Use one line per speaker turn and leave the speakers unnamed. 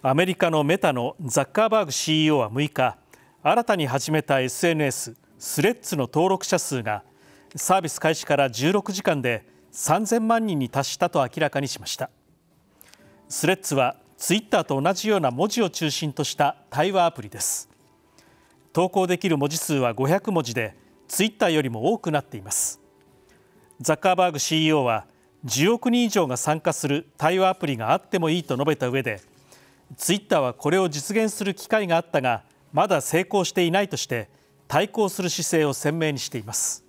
アメリカのメタのザッカーバーグ CEO は6日新たに始めた SNS スレッズの登録者数がサービス開始から16時間で3000万人に達したと明らかにしましたスレッズはツイッターと同じような文字を中心とした対話アプリです投稿できる文字数は500文字でツイッターよりも多くなっていますザッカーバーグ CEO は10億人以上が参加する対話アプリがあってもいいと述べた上でツイッターはこれを実現する機会があったがまだ成功していないとして対抗する姿勢を鮮明にしています。